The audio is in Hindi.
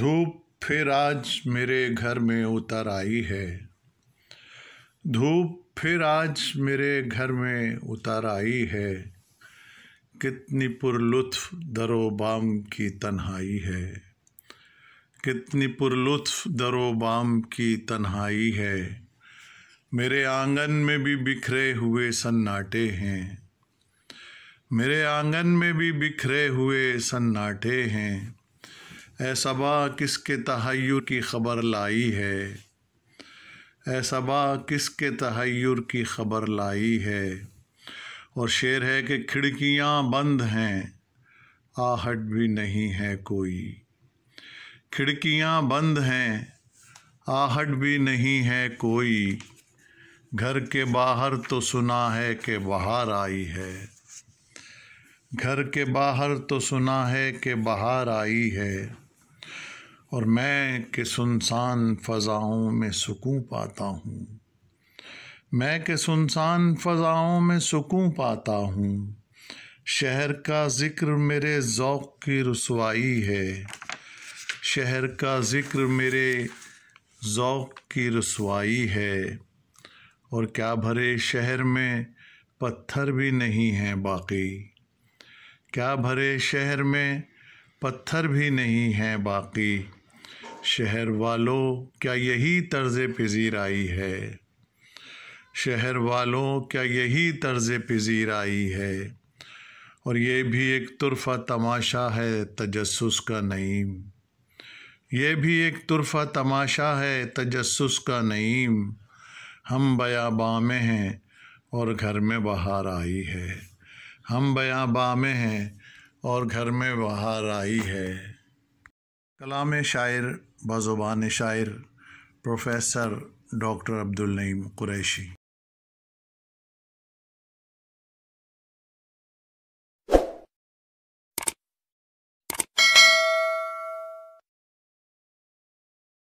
धूप फिर आज मेरे घर में उतर आई है धूप फिर आज मेरे घर में उतर आई है कितनी पुरलुत्फ दरोबाम की तन्हाई है कितनी पुरलुत्फ दरोबाम की तन्हाई है मेरे आंगन में भी बिखरे हुए सन्नाटे हैं मेरे आंगन में भी बिखरे हुए सन्नाटे हैं ए सबा किसके तहयर की खबर लाई है ए सबा किसके तहयर की खबर लाई है और शेर है कि खिड़कियाँ बंद हैं आहट भी नहीं है कोई खिड़कियाँ बंद हैं आहट भी नहीं है कोई घर के बाहर तो सुना है कि बाहर आई है घर के बाहर तो सुना है कि बाहर आई है और मैं के सुनसान फ़ज़ाओं में सुकून पाता हूँ मैं के सुनसान फ़ज़ाओं में सुकून पाता हूँ शहर का ज़िक्र मेरे ज़ौक़ की रसवाई है शहर का ज़िक्र मेरे ज़ौक़ की रसवाई है और क्या भरे शहर में पत्थर भी नहीं हैं बाकी क्या भरे शहर में पत्थर भी नहीं हैं बाकी शहर वालों क्या यही तर्ज पजीराई है शहर वालों क्या यही तर्ज पजीर आई है और ये भी एक तुरफा तमाशा है तजस्स का नईम ये भी एक तुरफा तमाशा है तजस्स का नईम हम बयाबा में हैं और घर में बाहर आई है हम बयाबा में हैं और घर में बाहर आई है कलाम शायर बाज़ुबान शायर प्रोफेसर डॉक्टर अब्दुल नईम कुरैशी